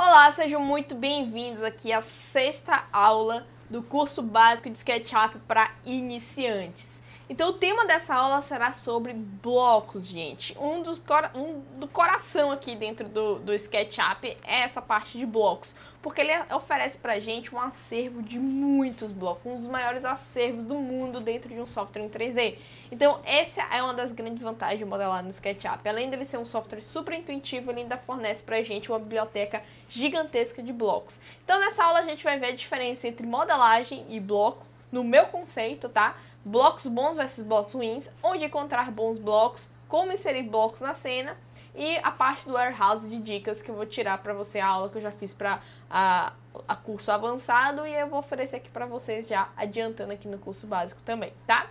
Olá, sejam muito bem-vindos aqui à sexta aula do curso básico de SketchUp para iniciantes. Então o tema dessa aula será sobre blocos, gente. Um, dos cora um do coração aqui dentro do, do SketchUp é essa parte de blocos, porque ele oferece pra gente um acervo de muitos blocos, um dos maiores acervos do mundo dentro de um software em 3D. Então essa é uma das grandes vantagens de modelar no SketchUp. Além dele ser um software super intuitivo, ele ainda fornece pra gente uma biblioteca gigantesca de blocos. Então nessa aula a gente vai ver a diferença entre modelagem e bloco, no meu conceito, tá? blocos bons versus blocos ruins, onde encontrar bons blocos, como inserir blocos na cena e a parte do warehouse de dicas que eu vou tirar para você a aula que eu já fiz para a, a, curso avançado e eu vou oferecer aqui para vocês já adiantando aqui no curso básico também, tá?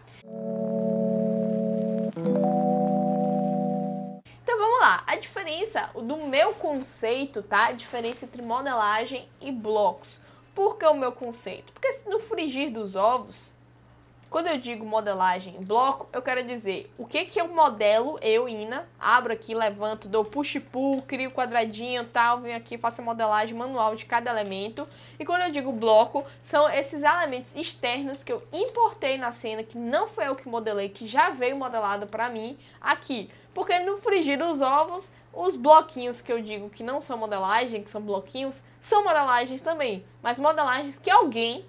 Então vamos lá, a diferença do meu conceito, tá? A diferença entre modelagem e blocos. Por que o meu conceito? Porque no frigir dos ovos, quando eu digo modelagem em bloco, eu quero dizer o que que eu modelo, eu, Ina, abro aqui, levanto, dou push pull, crio quadradinho tal, venho aqui, faço a modelagem manual de cada elemento. E quando eu digo bloco, são esses elementos externos que eu importei na cena, que não foi eu que modelei, que já veio modelado para mim aqui. Porque no frigir dos ovos, os bloquinhos que eu digo que não são modelagem, que são bloquinhos, são modelagens também. Mas modelagens que alguém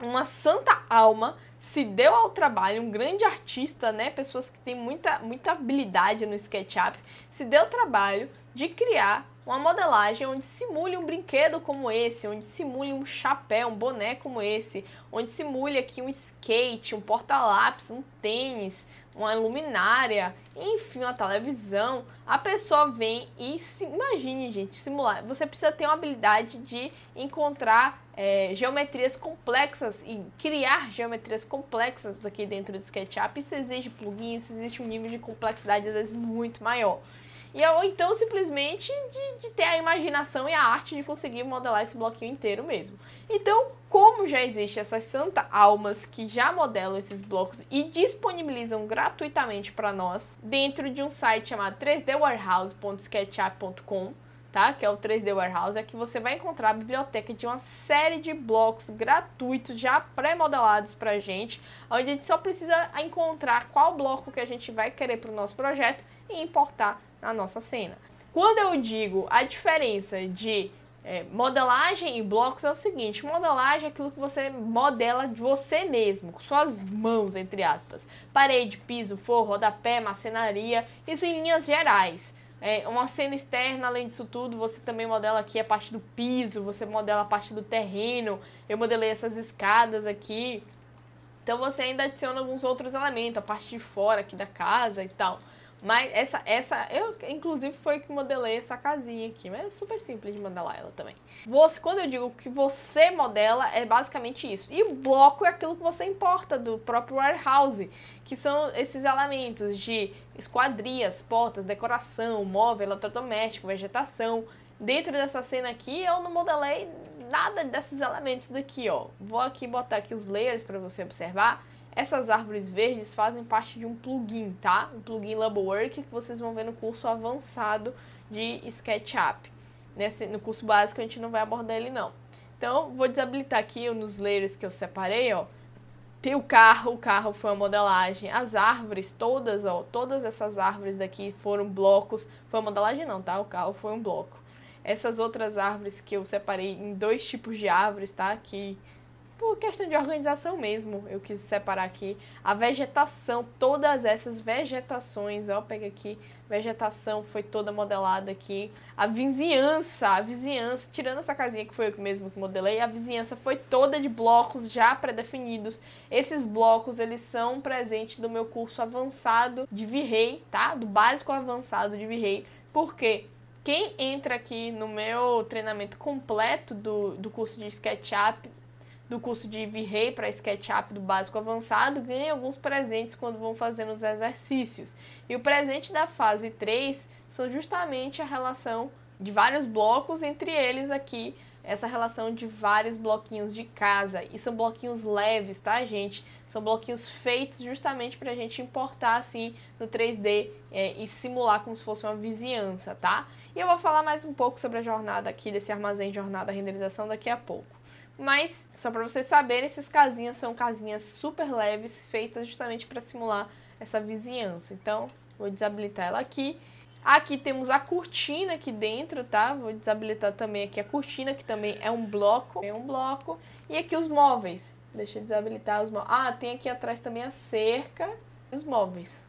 uma santa alma se deu ao trabalho, um grande artista, né? Pessoas que têm muita, muita habilidade no SketchUp, se deu ao trabalho de criar uma modelagem onde simule um brinquedo como esse, onde simule um chapéu, um boné como esse, onde simule aqui um skate, um porta-lápis, um tênis, uma luminária, enfim, uma televisão, a pessoa vem e se imagine, gente, simular. Você precisa ter uma habilidade de encontrar é, geometrias complexas e criar geometrias complexas aqui dentro do SketchUp. Isso exige plugins, existe um nível de complexidade às vezes muito maior. E, é ou então simplesmente de, de, ter a imaginação e a arte de conseguir modelar esse bloquinho inteiro mesmo. Então, como já existe essas santa almas que já modelam esses blocos e disponibilizam gratuitamente para nós dentro de um site chamado 3dwarehouse.sketchup.com, tá? Que é o 3D Warehouse, é que você vai encontrar a biblioteca de uma série de blocos gratuitos já pré-modelados pra gente, onde a gente só precisa encontrar qual bloco que a gente vai querer para o nosso projeto e importar na nossa cena. Quando eu digo a diferença de é, modelagem e blocos é o seguinte: modelagem é aquilo que você modela de você mesmo, com suas mãos, entre aspas. Parede, piso, forro, rodapé, macenaria, isso em linhas gerais. É, uma cena externa, além disso tudo, você também modela aqui a parte do piso, você modela a parte do terreno. Eu modelei essas escadas aqui. Então você ainda adiciona alguns outros elementos, a parte de fora aqui da casa e tal. Mas essa, essa, eu inclusive foi que modelei essa casinha aqui, mas é super simples de modelar ela também. Você, quando eu digo que você modela, é basicamente isso. E o bloco é aquilo que você importa do próprio warehouse, que são esses elementos de esquadrias, portas, decoração, móvel, eletrodoméstico, vegetação. Dentro dessa cena aqui, eu não modelei nada desses elementos daqui, ó. Vou aqui botar aqui os layers para você observar. Essas árvores verdes fazem parte de um plugin, tá? Um plugin Laborwork que vocês vão ver no curso avançado de SketchUp. Nesse, no curso básico a gente não vai abordar ele não. Então, vou desabilitar aqui nos layers que eu separei, ó. Tem o carro, o carro foi uma modelagem. As árvores, todas, ó, todas essas árvores daqui foram blocos. Foi uma modelagem não, tá? O carro foi um bloco. Essas outras árvores que eu separei em dois tipos de árvores, tá? Que por tipo, questão de organização mesmo, eu quis separar aqui a vegetação, todas essas vegetações, ó, pega aqui, vegetação foi toda modelada aqui, a vizinhança, a vizinhança, tirando essa casinha que foi eu mesmo que modelei, a vizinhança foi toda de blocos já pré-definidos. Esses blocos, eles são presentes do meu curso avançado de virrei, tá? Do básico avançado de virrei. Por quê? Quem entra aqui no meu treinamento completo do, do curso de SketchUp do curso de V-Ray para SketchUp do básico avançado ganha alguns presentes quando vão fazendo os exercícios. E o presente da fase 3 são justamente a relação de vários blocos, entre eles aqui essa relação de vários bloquinhos de casa. E são bloquinhos leves, tá, gente? São bloquinhos feitos justamente para a gente importar assim no 3D é, e simular como se fosse uma vizinhança, tá? E eu vou falar mais um pouco sobre a jornada aqui, desse armazém de jornada renderização daqui a pouco. Mas, só para vocês saberem, essas casinhas são casinhas super leves, feitas justamente para simular essa vizinhança. Então, vou desabilitar ela aqui. Aqui temos a cortina aqui dentro, tá? Vou desabilitar também aqui a cortina, que também é um bloco. É um bloco. E aqui os móveis. Deixa eu desabilitar os móveis. Ah, tem aqui atrás também a cerca e os móveis.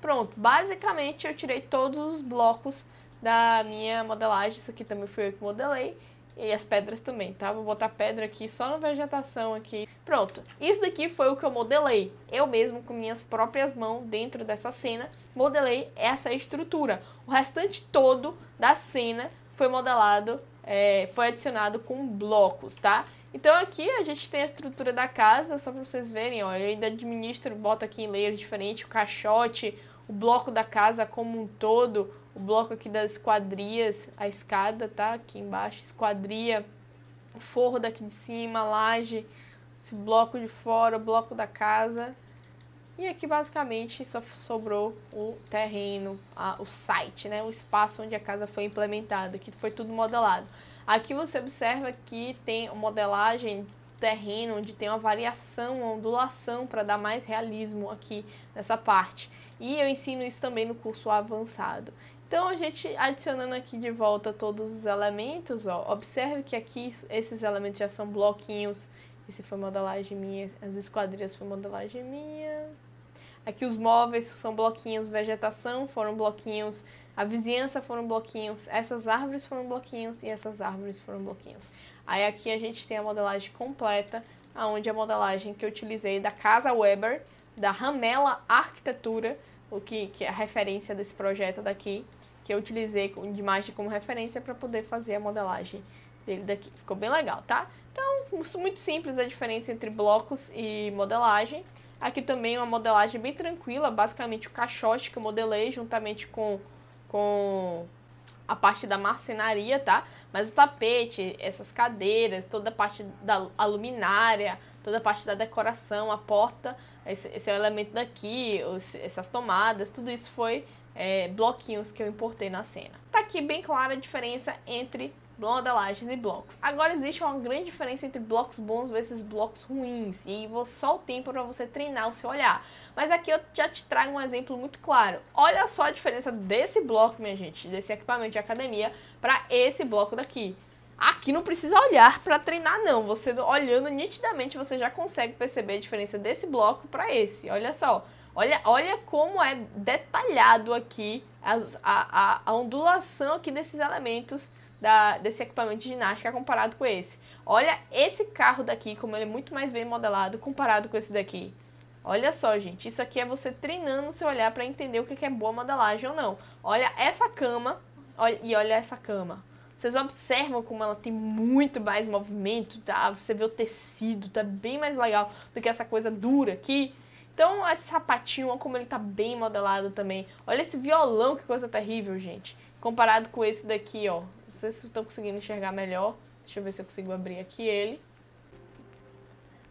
Pronto, basicamente eu tirei todos os blocos da minha modelagem. Isso aqui também foi eu que modelei. E as pedras também, tá? Vou botar pedra aqui só na vegetação aqui. Pronto. Isso daqui foi o que eu modelei. Eu mesmo, com minhas próprias mãos, dentro dessa cena, modelei essa estrutura. O restante todo da cena foi modelado, é, foi adicionado com blocos, tá? Então aqui a gente tem a estrutura da casa, só para vocês verem, ó, eu ainda administro, boto aqui em layers diferentes, o caixote, o bloco da casa como um todo, o bloco aqui das quadrias, a escada, tá? Aqui embaixo, esquadria, o forro daqui de cima, a laje, esse bloco de fora, o bloco da casa. E aqui basicamente só sobrou o terreno, a, o site, né? O espaço onde a casa foi implementada, que foi tudo modelado. Aqui você observa que tem modelagem terreno, onde tem uma variação, uma ondulação para dar mais realismo aqui nessa parte. E eu ensino isso também no curso avançado. Então, a gente adicionando aqui de volta todos os elementos, ó, observe que aqui esses elementos já são bloquinhos. Esse foi modelagem minha, as esquadrias foi modelagem minha. Aqui os móveis são bloquinhos, vegetação foram bloquinhos, a vizinhança foram bloquinhos, essas árvores foram bloquinhos e essas árvores foram bloquinhos. Aí aqui a gente tem a modelagem completa, aonde a modelagem que eu utilizei da Casa Weber, da Ramela Arquitetura, o que, que é a referência desse projeto daqui, que eu utilizei de imagem como referência para poder fazer a modelagem dele daqui. Ficou bem legal, tá? Então, muito simples a diferença entre blocos e modelagem. Aqui também uma modelagem bem tranquila, basicamente o caixote que eu modelei juntamente com, com a parte da marcenaria, tá? Mas o tapete, essas cadeiras, toda a parte da a luminária, toda a parte da decoração, a porta, esse, esse é elemento daqui, essas tomadas, tudo isso foi é, bloquinhos que eu importei na cena. Tá aqui bem clara a diferença entre modelagens e blocos. Agora existe uma grande diferença entre blocos bons versus blocos ruins, e vou só o tempo para você treinar o seu olhar. Mas aqui eu já te trago um exemplo muito claro. Olha só a diferença desse bloco, minha gente, desse equipamento de academia para esse bloco daqui. Aqui não precisa olhar para treinar não, você olhando nitidamente você já consegue perceber a diferença desse bloco para esse. Olha só. Olha, olha como é detalhado aqui as, a, a, a, ondulação aqui desses elementos da, desse equipamento de ginástica comparado com esse. Olha esse carro daqui, como ele é muito mais bem modelado comparado com esse daqui. Olha só, gente, isso aqui é você treinando seu olhar para entender o que é boa modelagem ou não. Olha essa cama olha, e olha essa cama. Vocês observam como ela tem muito mais movimento, tá? Você vê o tecido, tá bem mais legal do que essa coisa dura aqui. Então, esse sapatinho, olha como ele tá bem modelado também. Olha esse violão, que coisa terrível, gente. Comparado com esse daqui, ó. Não sei se estão conseguindo enxergar melhor. Deixa eu ver se eu consigo abrir aqui ele.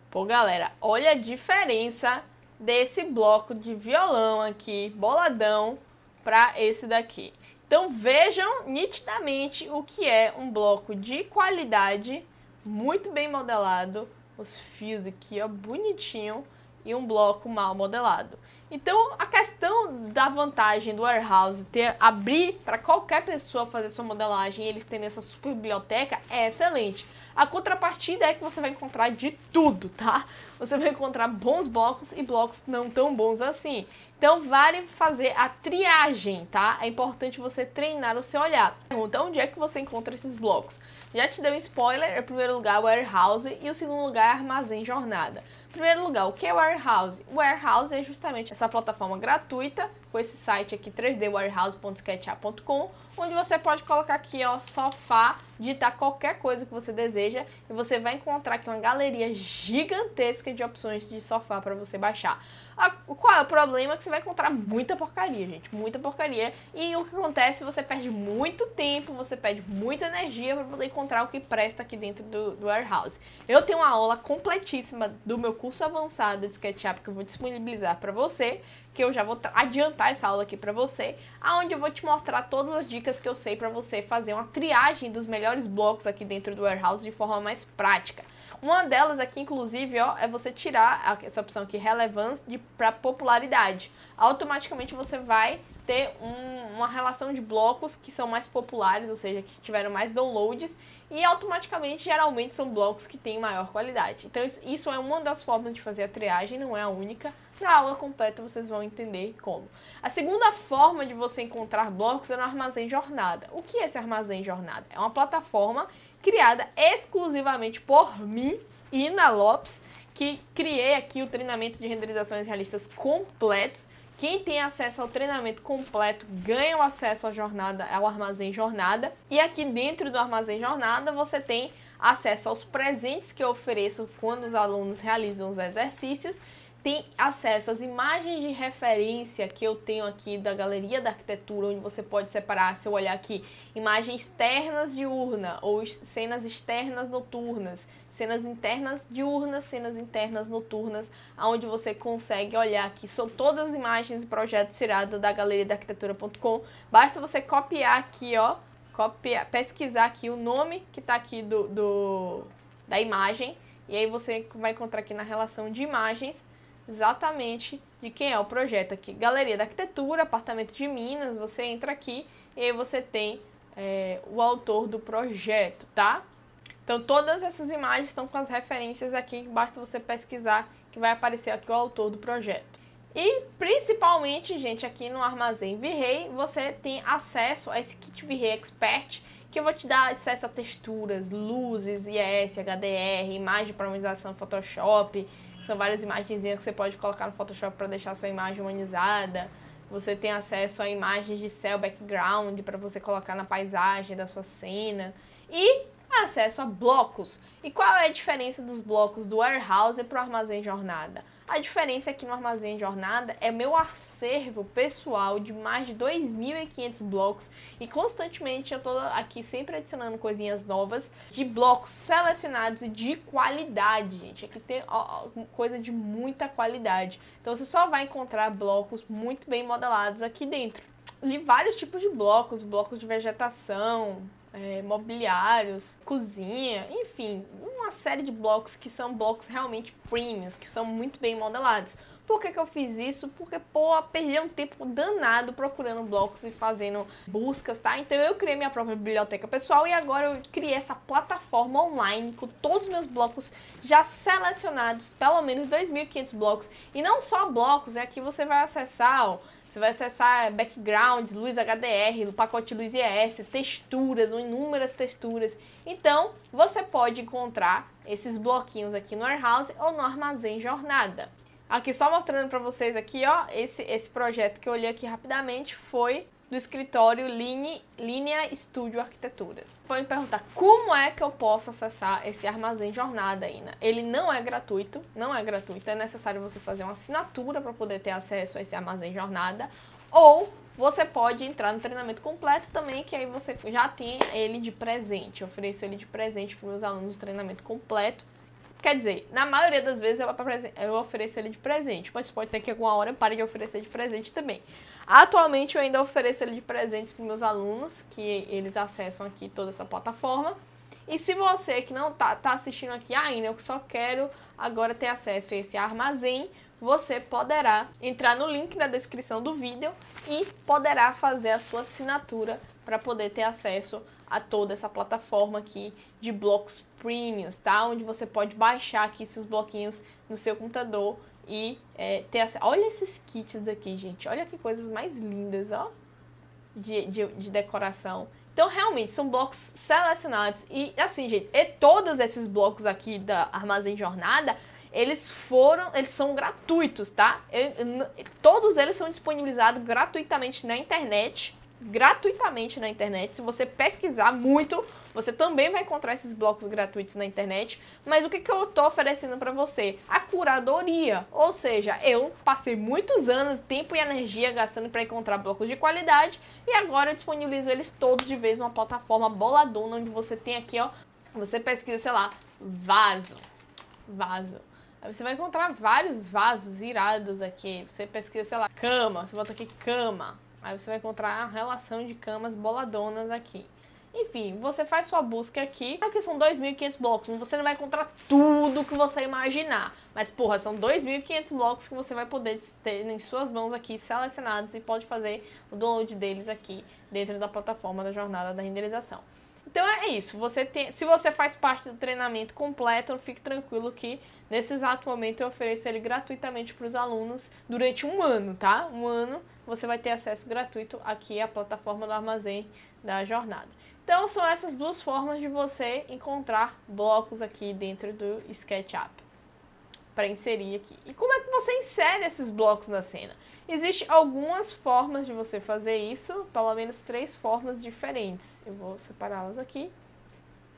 Pô, galera, olha a diferença desse bloco de violão aqui, boladão, para esse daqui. Então vejam nitidamente o que é um bloco de qualidade, muito bem modelado, os fios aqui, ó, bonitinho, e um bloco mal modelado. Então, a questão da vantagem do warehouse ter abrir para qualquer pessoa fazer sua modelagem, eles terem essa super biblioteca é excelente. A contrapartida é que você vai encontrar de tudo, tá? Você vai encontrar bons blocos e blocos não tão bons assim. Então, vale fazer a triagem, tá? É importante você treinar o seu olhar. Pergunta onde é que você encontra esses blocos. Já te dei um spoiler, em é primeiro lugar, warehouse e o segundo lugar, armazém jornada. Em primeiro lugar, o que é Warehouse? Warehouse é justamente essa plataforma gratuita com esse site aqui 3dwarehouse.sketchup.com, onde você pode colocar aqui ó, sofá, digitar qualquer coisa que você deseja e você vai encontrar aqui uma galeria gigantesca de opções de sofá para você baixar. A, qual é o problema? Que você vai encontrar muita porcaria, gente, muita porcaria. E o que acontece? Você perde muito tempo, você perde muita energia para poder encontrar o que presta aqui dentro do, do warehouse. Eu tenho uma aula completíssima do meu curso avançado de SketchUp que eu vou disponibilizar para você que eu já vou adiantar essa aula aqui para você, aonde eu vou te mostrar todas as dicas que eu sei para você fazer uma triagem dos melhores blocos aqui dentro do warehouse de forma mais prática. Uma delas aqui, inclusive, ó, é você tirar essa opção aqui, relevância, para popularidade. Automaticamente você vai ter um, uma relação de blocos que são mais populares, ou seja, que tiveram mais downloads, e automaticamente, geralmente, são blocos que têm maior qualidade. Então, isso é uma das formas de fazer a triagem, não é a única, na aula completa vocês vão entender como. A segunda forma de você encontrar blocos é no armazém jornada. O que é esse armazém jornada? É uma plataforma criada exclusivamente por mim, Ina Lopes, que criei aqui o treinamento de renderizações realistas completos. Quem tem acesso ao treinamento completo ganha o acesso à jornada, ao armazém jornada. E aqui dentro do armazém jornada você tem acesso aos presentes que eu ofereço quando os alunos realizam os exercícios tem acesso às imagens de referência que eu tenho aqui da Galeria da Arquitetura, onde você pode separar, se eu olhar aqui, imagens externas diurna ou cenas externas noturnas, cenas internas diurnas, cenas internas noturnas, aonde você consegue olhar aqui. São todas as imagens e projetos tirados da Galeria da Arquitetura.com. Basta você copiar aqui, ó, copiar, pesquisar aqui o nome que está aqui do, do da imagem. E aí você vai encontrar aqui na relação de imagens exatamente de quem é o projeto aqui. Galeria da Arquitetura, Apartamento de Minas, você entra aqui e aí você tem é, o autor do projeto, tá? Então todas essas imagens estão com as referências aqui, basta você pesquisar que vai aparecer aqui o autor do projeto. E principalmente, gente, aqui no Armazém Virrey você tem acesso a esse kit Virrey Expert, que eu vou te dar acesso a texturas, luzes, IS, HDR, imagem de padronização Photoshop, são várias imagenzinhas que você pode colocar no Photoshop para deixar a sua imagem humanizada. Você tem acesso a imagens de céu background para você colocar na paisagem da sua cena. E acesso a blocos. E qual é a diferença dos blocos do warehouse para o armazém jornada? A diferença aqui é no Armazém de Jornada é meu acervo pessoal de mais de 2.500 blocos e constantemente eu estou aqui sempre adicionando coisinhas novas de blocos selecionados e de qualidade, gente. Aqui tem ó, coisa de muita qualidade. Então você só vai encontrar blocos muito bem modelados aqui dentro. Li vários tipos de blocos, blocos de vegetação, é, mobiliários, cozinha, enfim, uma série de blocos que são blocos realmente premiums, que são muito bem modelados. Por que, que eu fiz isso? Porque, pô, perdi um tempo danado procurando blocos e fazendo buscas, tá? Então eu criei minha própria biblioteca pessoal e agora eu criei essa plataforma online com todos os meus blocos já selecionados, pelo menos 2.500 blocos. E não só blocos, é que você vai acessar ó, você vai acessar backgrounds, luz HDR, pacote luz IES, texturas, inúmeras texturas. Então, você pode encontrar esses bloquinhos aqui no Warehouse ou no Armazém Jornada. Aqui só mostrando para vocês aqui, ó, esse, esse projeto que eu olhei aqui rapidamente foi do escritório Line, Linea Studio Arquiteturas. Pode perguntar como é que eu posso acessar esse armazém jornada, ainda. Ele não é gratuito, não é gratuito. É necessário você fazer uma assinatura para poder ter acesso a esse armazém jornada. Ou você pode entrar no treinamento completo também, que aí você já tem ele de presente. Eu ofereço ele de presente para os meus alunos, treinamento completo. Quer dizer, na maioria das vezes eu, eu ofereço ele de presente, mas pode ser que alguma hora eu pare de oferecer de presente também. Atualmente eu ainda ofereço ele de presentes para meus alunos, que eles acessam aqui toda essa plataforma. E se você que não tá, tá assistindo aqui ainda, ah, eu só quero agora ter acesso a esse armazém, você poderá entrar no link na descrição do vídeo e poderá fazer a sua assinatura para poder ter acesso a toda essa plataforma aqui de blocos premiums, tá? Onde você pode baixar aqui seus bloquinhos no seu computador e é, ter acesso. Olha esses kits daqui, gente. Olha que coisas mais lindas, ó. de, de, de decoração. Então, realmente, são blocos selecionados. E assim, gente, e todos esses blocos aqui da Armazém Jornada, eles foram, eles são gratuitos, tá? Eu, eu, todos eles são disponibilizados gratuitamente na internet gratuitamente na internet. Se você pesquisar muito, você também vai encontrar esses blocos gratuitos na internet. Mas o que, que eu estou oferecendo para você? A curadoria. Ou seja, eu passei muitos anos, tempo e energia gastando para encontrar blocos de qualidade e agora eu disponibilizo eles todos de vez numa plataforma boladona onde você tem aqui, ó, você pesquisa, sei lá, vaso. Vaso. Aí você vai encontrar vários vasos irados aqui. Você pesquisa, sei lá, cama. Você bota aqui cama Aí você vai encontrar a relação de camas boladonas aqui. Enfim, você faz sua busca aqui. Claro que são 2.500 blocos, você não vai encontrar tudo que você imaginar. Mas, porra, são 2.500 blocos que você vai poder ter em suas mãos aqui selecionados e pode fazer o download deles aqui dentro da plataforma da jornada da renderização. Então é isso, você tem, se você faz parte do treinamento completo, fique tranquilo que nesse exato momento eu ofereço ele gratuitamente para os alunos durante um ano, tá? Um ano você vai ter acesso gratuito aqui à plataforma do armazém da jornada. Então são essas duas formas de você encontrar blocos aqui dentro do SketchUp para inserir aqui. E como é que você insere esses blocos na cena? Existem algumas formas de você fazer isso, pelo menos três formas diferentes. Eu vou separá-las aqui.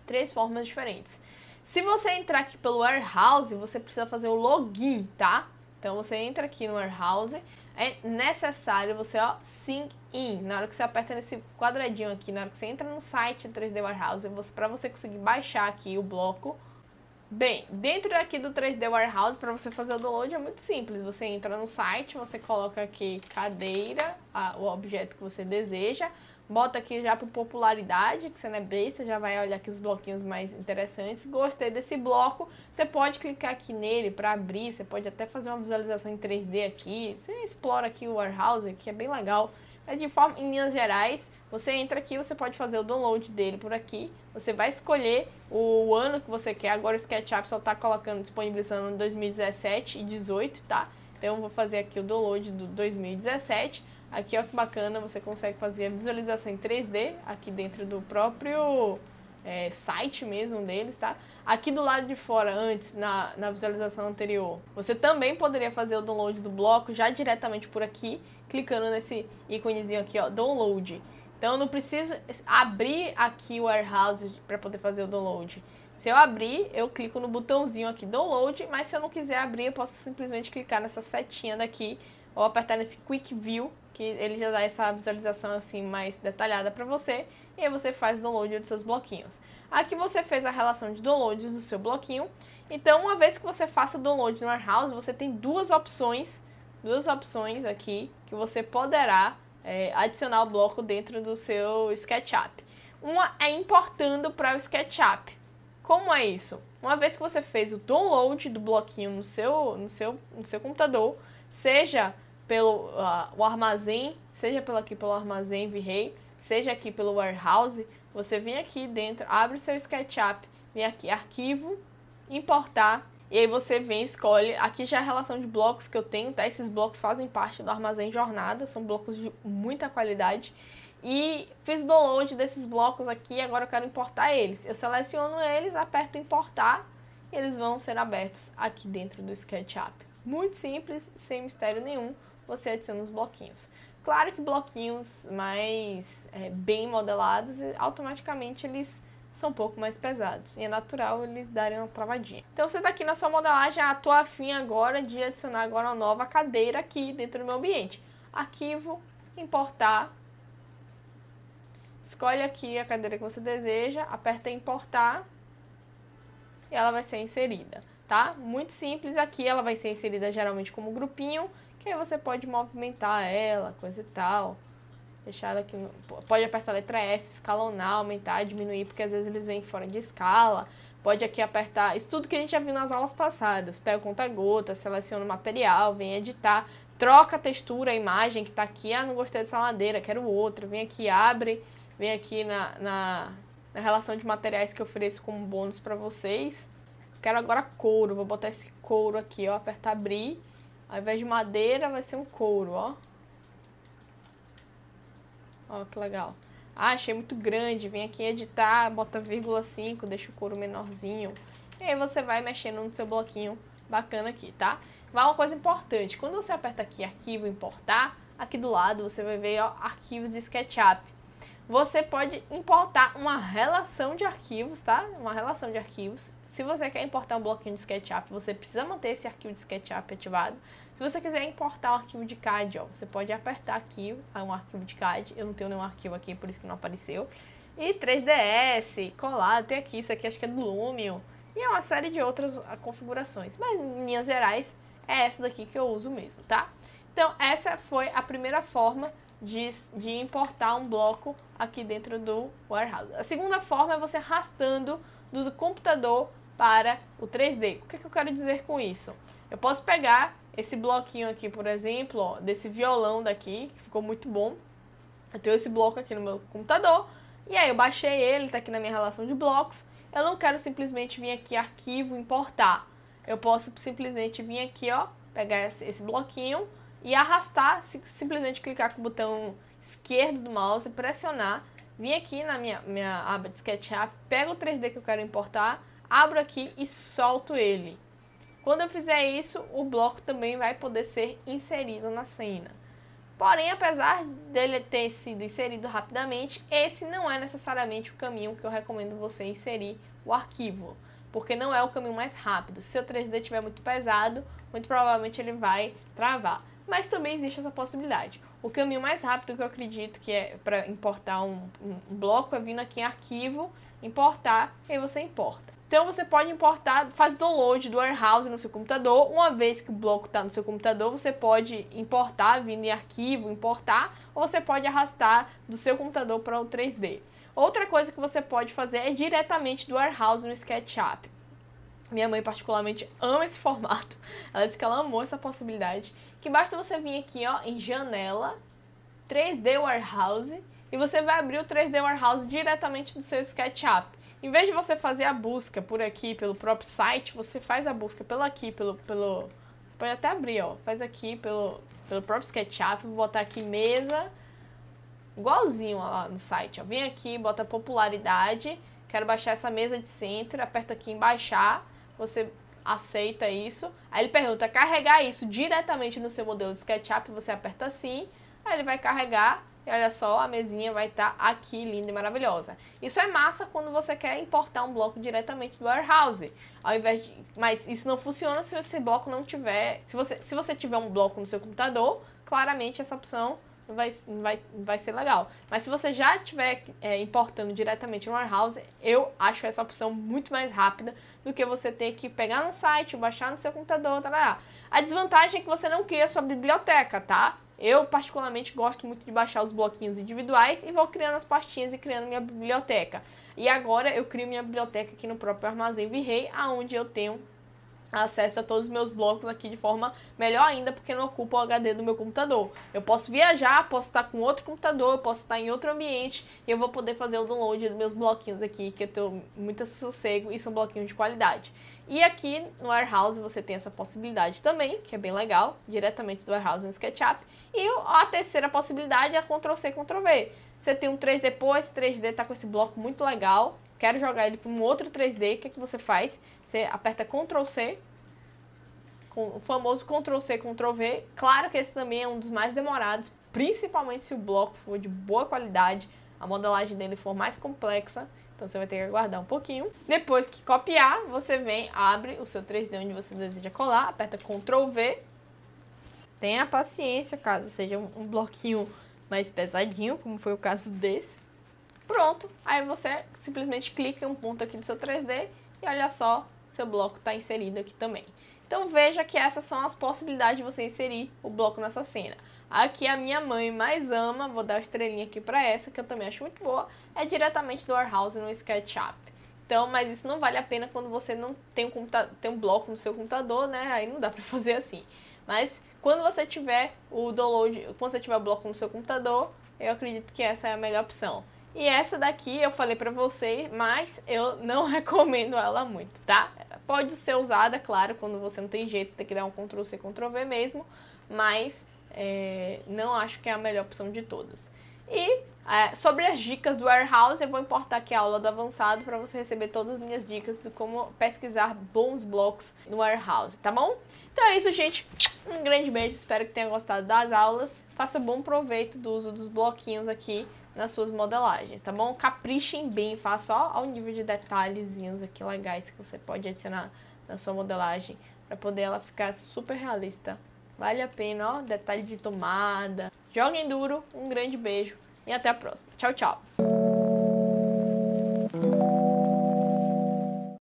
Três formas diferentes. Se você entrar aqui pelo Warehouse, você precisa fazer o login, tá? Então você entra aqui no Warehouse, é necessário você, ó, sync in. Na hora que você aperta nesse quadradinho aqui, na hora que você entra no site 3D Warehouse, você, para você conseguir baixar aqui o bloco, Bem, dentro aqui do 3D Warehouse, para você fazer o download é muito simples. Você entra no site, você coloca aqui cadeira, a, o objeto que você deseja. Bota aqui já por popularidade, que você não é besta, já vai olhar aqui os bloquinhos mais interessantes. Gostei desse bloco, você pode clicar aqui nele para abrir, você pode até fazer uma visualização em 3D aqui. Você explora aqui o Warehouse, que é bem legal. Mas de forma, em linhas gerais, você entra aqui, você pode fazer o download dele por aqui. Você vai escolher o ano que você quer. Agora o SketchUp só está colocando, disponibilizando 2017 e 18, tá? Então eu vou fazer aqui o download do 2017 Aqui, ó, que bacana, você consegue fazer a visualização em 3D aqui dentro do próprio é, site mesmo deles, tá? Aqui do lado de fora, antes, na, na visualização anterior, você também poderia fazer o download do bloco já diretamente por aqui, clicando nesse íconezinho aqui, ó, download. Então, eu não preciso abrir aqui o Warehouse para poder fazer o download. Se eu abrir, eu clico no botãozinho aqui, download, mas se eu não quiser abrir, eu posso simplesmente clicar nessa setinha daqui ou apertar nesse Quick View que ele já dá essa visualização assim mais detalhada para você e aí você faz download dos seus bloquinhos. Aqui você fez a relação de download do seu bloquinho. Então, uma vez que você faça download no Warehouse, você tem duas opções, duas opções aqui que você poderá é, adicionar o bloco dentro do seu SketchUp. Uma é importando para o SketchUp. Como é isso? Uma vez que você fez o download do bloquinho no seu, no seu, no seu computador, seja pelo uh, o armazém, seja pelo aqui pelo armazém Virrei, seja aqui pelo warehouse, você vem aqui dentro, abre seu SketchUp, vem aqui arquivo, importar e aí você vem escolhe, aqui já é a relação de blocos que eu tenho, tá? Esses blocos fazem parte do armazém jornada, são blocos de muita qualidade. E fiz download desses blocos aqui, agora eu quero importar eles. Eu seleciono eles, aperto importar e eles vão ser abertos aqui dentro do SketchUp. Muito simples, sem mistério nenhum você adiciona os bloquinhos. Claro que bloquinhos mais é, bem modelados, automaticamente eles são um pouco mais pesados. E é natural eles darem uma travadinha. Então você está aqui na sua modelagem, a ah, tua afim agora de adicionar agora uma nova cadeira aqui dentro do meu ambiente. Arquivo, importar. Escolhe aqui a cadeira que você deseja, aperta importar e ela vai ser inserida, tá? Muito simples aqui, ela vai ser inserida geralmente como grupinho que aí você pode movimentar ela, coisa e tal. Deixar ela aqui. Pode apertar a letra S, escalonar, aumentar, diminuir, porque às vezes eles vêm fora de escala. Pode aqui apertar. Isso tudo que a gente já viu nas aulas passadas. Pega o conta-gota, seleciona o material, vem editar, troca a textura, a imagem que tá aqui. Ah, não gostei dessa madeira, quero outra. Vem aqui, abre, vem aqui na, na, na relação de materiais que eu ofereço como bônus para vocês. Quero agora couro, vou botar esse couro aqui, ó, apertar abrir ao invés de madeira, vai ser um couro, ó. Ó, que legal. Ah, achei muito grande. Vem aqui editar, bota vírgula 5, deixa o couro menorzinho. E aí você vai mexendo no seu bloquinho bacana aqui, tá? Vai uma coisa importante. Quando você aperta aqui, arquivo, importar, aqui do lado você vai ver, ó, arquivo de SketchUp você pode importar uma relação de arquivos, tá? Uma relação de arquivos. Se você quer importar um bloquinho de SketchUp, você precisa manter esse arquivo de SketchUp ativado. Se você quiser importar um arquivo de CAD, ó, você pode apertar aqui ah, um arquivo de CAD. Eu não tenho nenhum arquivo aqui, por isso que não apareceu. E 3DS, colar, tem aqui, isso aqui acho que é do Lumio. E é uma série de outras ah, configurações. Mas, em linhas gerais, é essa daqui que eu uso mesmo, tá? Então, essa foi a primeira forma de, de importar um bloco aqui dentro do warehouse. A segunda forma é você arrastando do computador para o 3D. O que, é que eu quero dizer com isso? Eu posso pegar esse bloquinho aqui, por exemplo, ó, desse violão daqui, que ficou muito bom. Eu tenho esse bloco aqui no meu computador, e aí eu baixei ele, tá aqui na minha relação de blocos. Eu não quero simplesmente vir aqui, arquivo, importar. Eu posso simplesmente vir aqui, ó, pegar esse bloquinho, e arrastar, simplesmente clicar com o botão esquerdo do mouse, pressionar, vim aqui na minha, minha aba de SketchUp, pego o 3D que eu quero importar, abro aqui e solto ele. Quando eu fizer isso, o bloco também vai poder ser inserido na cena. Porém, apesar dele ter sido inserido rapidamente, esse não é necessariamente o caminho que eu recomendo você inserir o arquivo, porque não é o caminho mais rápido. Se o 3D estiver muito pesado, muito provavelmente ele vai travar mas também existe essa possibilidade. O caminho mais rápido que eu acredito que é para importar um, um, bloco é vindo aqui em arquivo, importar, e aí você importa. Então você pode importar, faz download do warehouse no seu computador. Uma vez que o bloco está no seu computador, você pode importar, vindo em arquivo, importar, ou você pode arrastar do seu computador para o 3D. Outra coisa que você pode fazer é diretamente do warehouse no SketchUp. Minha mãe particularmente ama esse formato. Ela disse que ela amou essa possibilidade que basta você vir aqui ó, em janela, 3D Warehouse, e você vai abrir o 3D Warehouse diretamente do seu SketchUp. Em vez de você fazer a busca por aqui, pelo próprio site, você faz a busca pelo aqui, pelo... pelo você pode até abrir, ó. Faz aqui pelo, pelo próprio SketchUp, vou botar aqui mesa, igualzinho ó, lá no site. Ó. Vem aqui, bota popularidade, quero baixar essa mesa de centro, aperta aqui em baixar, você aceita isso. Aí ele pergunta: carregar isso diretamente no seu modelo de SketchUp? Você aperta sim, aí ele vai carregar. E olha só, a mesinha vai estar tá aqui linda e maravilhosa. Isso é massa quando você quer importar um bloco diretamente do warehouse. Ao invés de, mas isso não funciona se esse bloco não tiver, se você, se você tiver um bloco no seu computador, claramente essa opção vai, vai, vai ser legal. Mas se você já estiver é, importando diretamente no warehouse, eu acho essa opção muito mais rápida do que você ter que pegar no site, baixar no seu computador, tá, tá, tá. A desvantagem é que você não cria sua biblioteca, tá? Eu, particularmente, gosto muito de baixar os bloquinhos individuais e vou criando as pastinhas e criando minha biblioteca. E agora eu crio minha biblioteca aqui no próprio Armazém virrey aonde eu tenho acesso a todos os meus blocos aqui de forma melhor ainda, porque não ocupa o HD do meu computador. Eu posso viajar, posso estar com outro computador, eu posso estar em outro ambiente e eu vou poder fazer o download dos meus bloquinhos aqui, que eu tenho muito sossego e são bloquinhos de qualidade. E aqui no Warehouse você tem essa possibilidade também, que é bem legal, diretamente do Warehouse no SketchUp. E a terceira possibilidade é Ctrl-C, Ctrl-V. Você tem um 3D, pô, esse 3D tá com esse bloco muito legal, quero jogar ele para um outro 3D, o que, é que você faz? Você aperta Ctrl C, com o famoso Ctrl C, Ctrl V. Claro que esse também é um dos mais demorados, principalmente se o bloco for de boa qualidade, a modelagem dele for mais complexa. Então você vai ter que aguardar um pouquinho. Depois que copiar, você vem, abre o seu 3D onde você deseja colar, aperta Ctrl V. Tenha paciência, caso seja um bloquinho mais pesadinho, como foi o caso desse. Pronto, aí você simplesmente clica em um ponto aqui do seu 3D e olha só, seu bloco está inserido aqui também. Então veja que essas são as possibilidades de você inserir o bloco nessa cena. Aqui a minha mãe mais ama, vou dar uma estrelinha aqui para essa, que eu também acho muito boa, é diretamente do Warehouse no SketchUp. Então, mas isso não vale a pena quando você não tem um, tem um bloco no seu computador, né? Aí não dá para fazer assim. Mas quando você tiver o download, quando você tiver o bloco no seu computador, eu acredito que essa é a melhor opção. E essa daqui eu falei pra vocês, mas eu não recomendo ela muito, tá? Pode ser usada, claro, quando você não tem jeito, tem que dar um Ctrl-C, Ctrl-V mesmo, mas é, não acho que é a melhor opção de todas. E é, sobre as dicas do Warehouse, eu vou importar aqui a aula do avançado para você receber todas as minhas dicas de como pesquisar bons blocos no Warehouse, tá bom? Então é isso, gente. Um grande beijo, espero que tenha gostado das aulas. Faça bom proveito do uso dos bloquinhos aqui nas suas modelagens, tá bom? Caprichem bem, faça só ao nível de detalhezinhos aqui legais que você pode adicionar na sua modelagem para poder ela ficar super realista. Vale a pena, ó, detalhe de tomada. Joguem duro, um grande beijo e até a próxima. Tchau, tchau!